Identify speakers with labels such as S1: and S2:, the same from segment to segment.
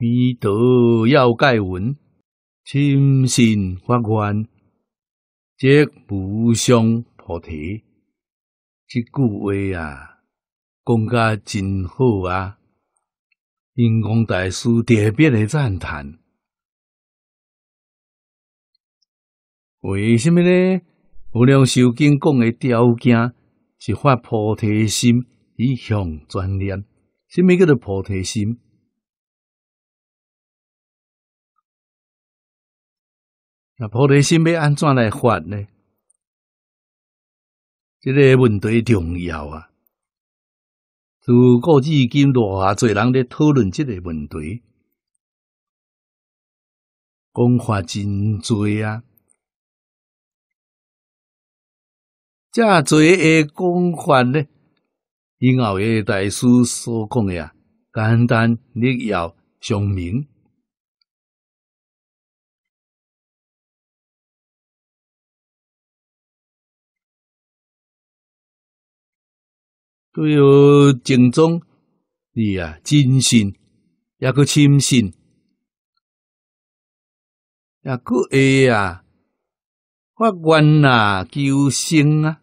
S1: 弥陀要盖文，亲信法缘，即无上菩提，即句话啊，讲甲真好啊！因公大师特别的赞叹。为什么呢？无量寿经讲诶条件
S2: 是发菩提心以向专念，什米叫做菩提心？那菩提心要安怎来发呢？这个问
S1: 题重要啊！自古至今，偌侪人咧讨
S2: 论这个问题，讲法真多啊！这侪个
S1: 公法呢？以后的大师所讲啊，简单
S2: 你要详明，对哦，正宗，你啊，真信，一个亲信，一个会呀。法官呐，救生啊！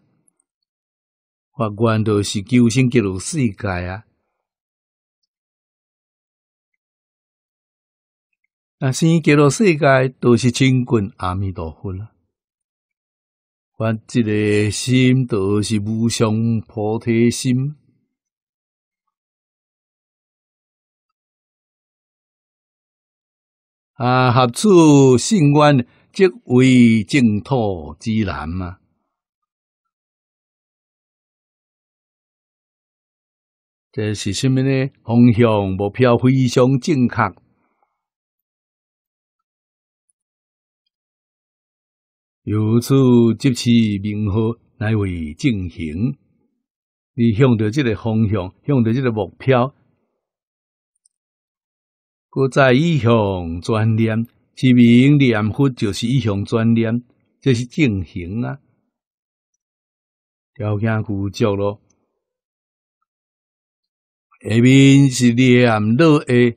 S2: 法官都是救生进入世界啊！那生进入世界都是真观阿弥陀佛啊。我这个心都是无上菩提心啊！合处性愿。即为净土之难吗？这是什么呢？方向目标非常正确，由此即起明火，乃为正行。
S1: 你向着这个方向，向着这个目标，不再一向转念。是名念佛，就是一项专念，这是正行啊。条件具足咯。下面是念乐的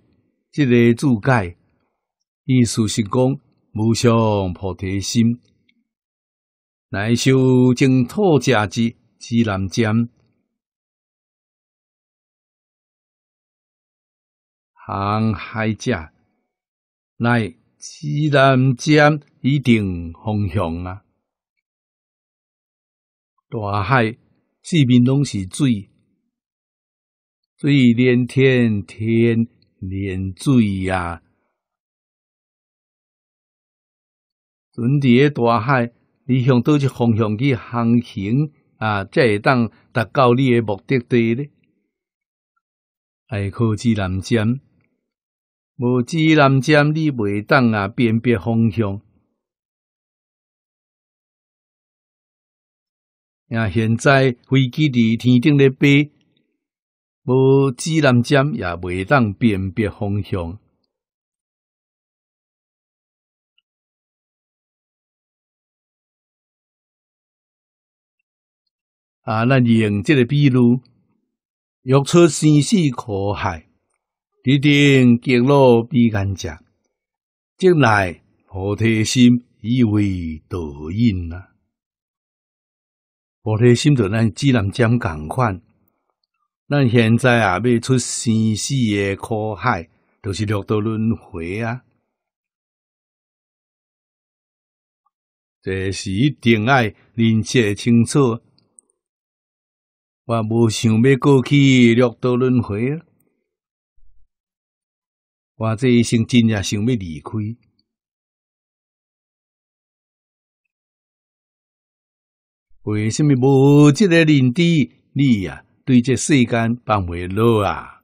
S1: 这个注解，意思是讲无上
S2: 菩提心，乃修净土者之指南针，航海者，乃。指南针一
S1: 定方向啊！大海
S2: 四面拢是水，水连天，天连水呀。
S1: 船伫诶大海，你向倒一方向去航行啊，才会当达到你诶目的地咧。爱靠指南针。
S2: 无指南针，你袂当啊辨别方向。啊，现在飞机伫天顶咧飞，无指南针也袂当辨别方向。啊，咱用这个比如，欲出生死苦海。一
S1: 定极乐彼岸者，将来菩提心亦为得因啊！菩提心同咱自然讲共款，咱现在啊要出生死的苦
S2: 海，就是六道轮回啊！这是一定爱认识清楚，
S1: 我无想要过去六道轮回啊！
S2: 我这一生真正想要离开，为什么无这个认
S1: 知？你呀对这世间放袂落啊！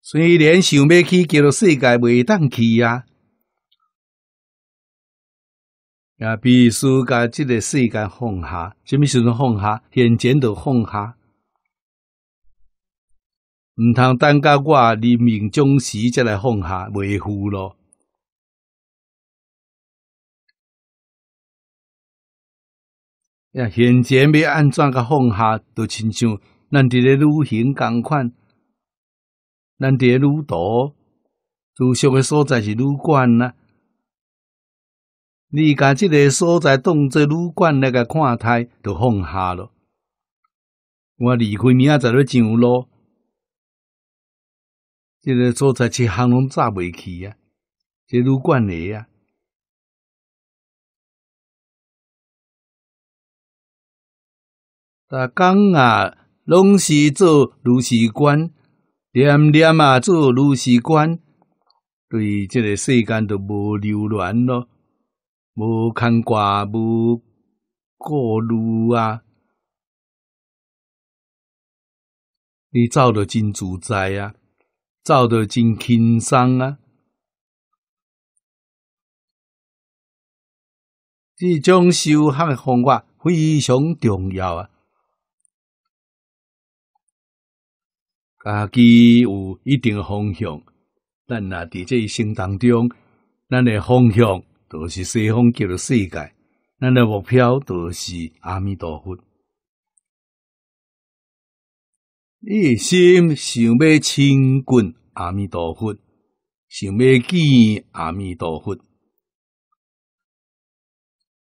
S2: 虽然想要去，叫做世界袂当去啊，也必须把这个世间
S1: 放下。什么时阵放下？眼前都放下。
S2: 毋通等甲我临命总时才来放下，袂赴咯。呀，现在要安怎甲放下，著亲像咱伫咧旅行共
S1: 款，咱伫咧旅途住宿诶所在是旅馆啦。你甲即个所在当做旅馆来甲看台，就放下咯。我离开明仔载就上路。
S2: 即个做在七行拢早袂起啊，即如惯例啊。逐工啊，拢是做如是
S1: 观，念念啊做如是观，对即个世间都无留恋咯，无牵挂，无顾虑啊。你走得真自在啊！走得真轻松啊！
S2: 这种修行的方法非常重要啊。
S1: 家己有一定方向，但若在这一生当中，咱的方向都是西方极乐世界，咱的目标都是阿弥陀佛。诶
S2: 心想要亲近阿弥陀佛，想要见阿弥陀佛。